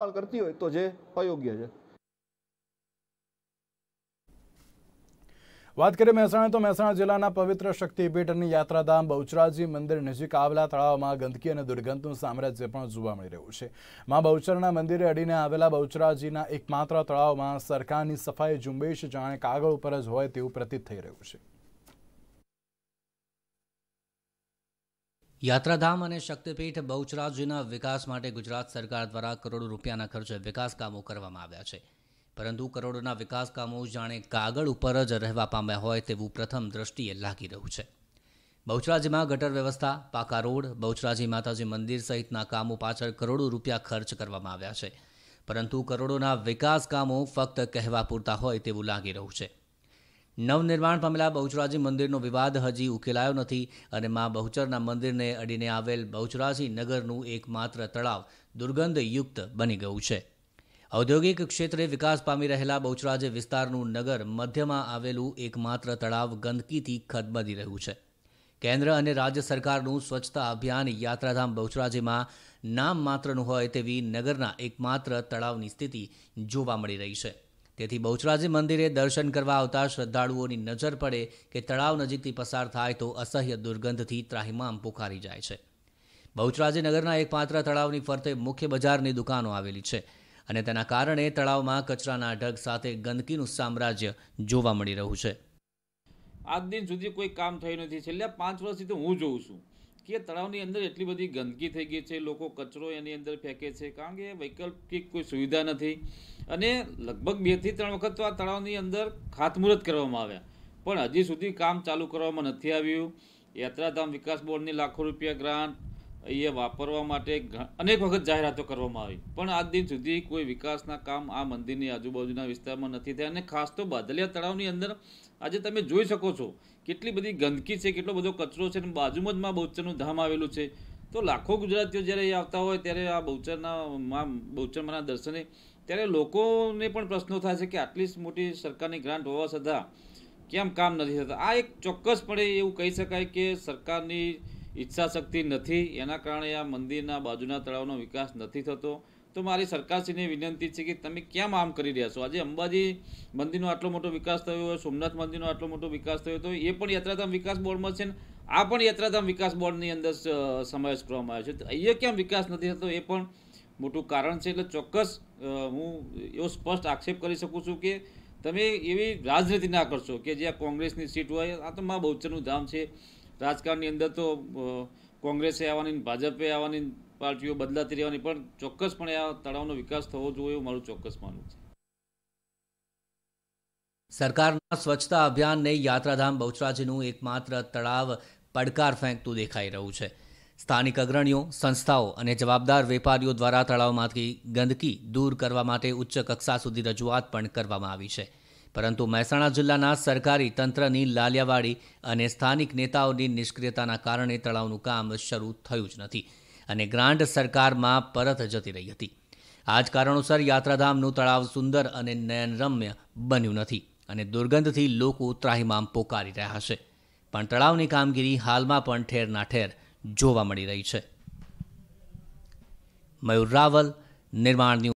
કરતી હોય તો જે અયોગ્ય છે વાત કરીએ મહેસાણા તો મહેસાણા જિલ્લાના પવિત્ર શક્તિપીઠની યાત્રાધામ બહુચરાજી મંદિર નજીક આવેલા તળાવમાં ગંદકી અને દુર્ગંધનું સામ્રાજ્ય પણ જોવા મળી રહ્યું છે મા બહુચરના મંદિરે અડીને આવેલા બહુચરાજીના એકમાત્ર તળાવમાં સરકારની સફાઈ ઝુંબેશ જાણે કાગળ ઉપર જ હોય તેવું પ્રતીત થઈ રહ્યું છે યાત્રાધામ અને શક્તિપીઠ બહુચરાજીના વિકાસ માટે ગુજરાત સરકાર દ્વારા કરોડો રૂપિયાના ખર્ચે વિકાસ કામો કરવામાં આવ્યા છે પરંતુ કરોડોના વિકાસ કામો જાણે કાગળ ઉપર જ રહેવા પામ્યા હોય તેવું પ્રથમ દ્રષ્ટિએ લાગી રહ્યું છે બહુચરાજીમાં ગટર વ્યવસ્થા પાકા રોડ બહુચરાજી માતાજી મંદિર સહિતના કામો પાછળ કરોડો રૂપિયા ખર્ચ કરવામાં આવ્યા છે પરંતુ કરોડોના વિકાસ કામો ફક્ત કહેવા પૂરતા હોય તેવું લાગી રહ્યું છે નવનિર્માણ પામેલા બહુચરાજી મંદિરનો વિવાદ હજી ઉકેલાયો નથી અને મા બહુચરના મંદિરને અડીને આવેલ બહુચરાજી નગરનું એકમાત્ર તળાવ દુર્ગંધયુક્ત બની ગયું છે ઔદ્યોગિક ક્ષેત્રે વિકાસ પામી રહેલા બહુચરાજી વિસ્તારનું નગર મધ્યમાં આવેલું એકમાત્ર તળાવ ગંદકીથી ખદબદી રહ્યું છે કેન્દ્ર અને રાજ્ય સરકારનું સ્વચ્છતા અભિયાન યાત્રાધામ બહુચરાજીમાં નામ માત્રનું હોય તેવી નગરના એકમાત્ર તળાવની સ્થિતિ જોવા મળી રહી છે તેથી બહુચરાજી મંદિરે દર્શન કરવા આવતા શ્રદ્ધાળુઓની નજર પડે કે તળાવ નજીકથી પસાર થાય તો અસહ્ય દુર્ગંધથી ત્રાહિમામ પોખારી જાય છે બહુચરાજી નગરના એક પાત્ર તળાવની ફરતે મુખ્ય બજારની દુકાનો આવેલી છે અને તેના કારણે તળાવમાં કચરાના ઢગ સાથે ગંદકીનું સામ્રાજ્ય જોવા મળી રહ્યું છે આજ દિન સુધી કોઈ કામ થયું નથી છેલ્લા પાંચ વર્ષથી તો હું જોઉં છું કે તળાવની અંદર એટલી બધી ગંદકી થઈ ગઈ છે લોકો કચરો એની અંદર ફેંકે છે કારણ કે વૈકલ્પિક કોઈ સુવિધા નથી અને લગભગ બેથી ત્રણ વખત તો આ તળાવની અંદર ખાતમુહૂર્ત કરવામાં આવ્યા પણ હજી સુધી કામ ચાલુ કરવામાં નથી આવ્યું યાત્રાધામ વિકાસ બોર્ડની લાખો રૂપિયા ગ્રાન્ટ અહીંયા વાપરવા માટે અનેક વખત જાહેરાતો કરવામાં આવી પણ આજ દિન સુધી કોઈ વિકાસના કામ આ મંદિરની આજુબાજુના વિસ્તારમાં નથી થયા અને ખાસ તો બાદલિયા તળાવની અંદર આજે તમે જોઈ શકો છો કેટલી બધી ગંદકી છે કેટલો બધો કચરો છે અને બાજુમાં જ માં બહુચરનું ધામ આવેલું છે તો લાખો ગુજરાતીઓ જ્યારે એ આવતા હોય ત્યારે આ બહુચરના માં બહુચરમાના દર્શને ત્યારે લોકોને પણ પ્રશ્નો થાય છે કે આટલી મોટી સરકારની ગ્રાન્ટ હોવા છતાં કેમ કામ નથી થતા આ એક ચોક્કસપણે એવું કહી શકાય કે સરકારની ઈચ્છા શક્તિ નથી એના કારણે આ મંદિરના બાજુના તળાવનો વિકાસ નથી થતો તો મારી સરકારશ્રીને વિનંતી છે કે તમે કેમ આમ કરી રહ્યા છો આજે અંબાજી મંદિરનો આટલો મોટો વિકાસ થયો હોય સોમનાથ મંદિરનો આટલો મોટો વિકાસ થયો તો એ પણ યાત્રાધામ વિકાસ બોર્ડમાં છે ને આ પણ યાત્રાધામ વિકાસ બોર્ડની અંદર સમાવેશ કરવામાં આવ્યો છે તો અહીંયા કેમ વિકાસ નથી થતો એ પણ મોટું કારણ છે એટલે ચોક્કસ હું એવો સ્પષ્ટ આક્ષેપ કરી શકું છું કે તમે એવી રાજનીતિ ના કરશો કે જ્યાં કોંગ્રેસની સીટ હોય આ તો મા બહુચરનું ધામ છે રાજકારણની અંદર તો કોંગ્રેસે આવવાની ભાજપે આવવાની પાર્ટીઓ બદલાતી રહેવાની પણ ચોક્કસપણે આ તળાવનો વિકાસ થવો જોઈએ એવું મારું ચોક્કસ માનવું છે સરકારના સ્વચ્છતા અભિયાનને યાત્રાધામ બહુચરાજીનું એકમાત્ર તળાવ પડકાર ફેંકતું દેખાઈ રહ્યું છે સ્થાનિક અગ્રણીઓ સંસ્થાઓ અને જવાબદાર વેપારીઓ દ્વારા તળાવમાંથી ગંદકી દૂર કરવા માટે ઉચ્ચ કક્ષા સુધી રજૂઆત પણ કરવામાં આવી છે પરંતુ મહેસાણા જિલ્લાના સરકારી તંત્રની લાલિયાવાડી અને સ્થાનિક નેતાઓની નિષ્ક્રિયતાના કારણે તળાવનું કામ શરૂ થયું જ નથી અને ગ્રાન્ટ સરકારમાં પરત જતી રહી હતી આ જ કારણોસર યાત્રાધામનું તળાવ સુંદર અને નયનરમ્ય બન્યું નથી અને દુર્ગંધથી લોકો ત્રાહિમામ પોકારી રહ્યા છે પણ તળાવની કામગીરી હાલમાં પણ ઠેરના ઠેર જોવા મળી રહી છે મયુર રાવલ નિર્માણ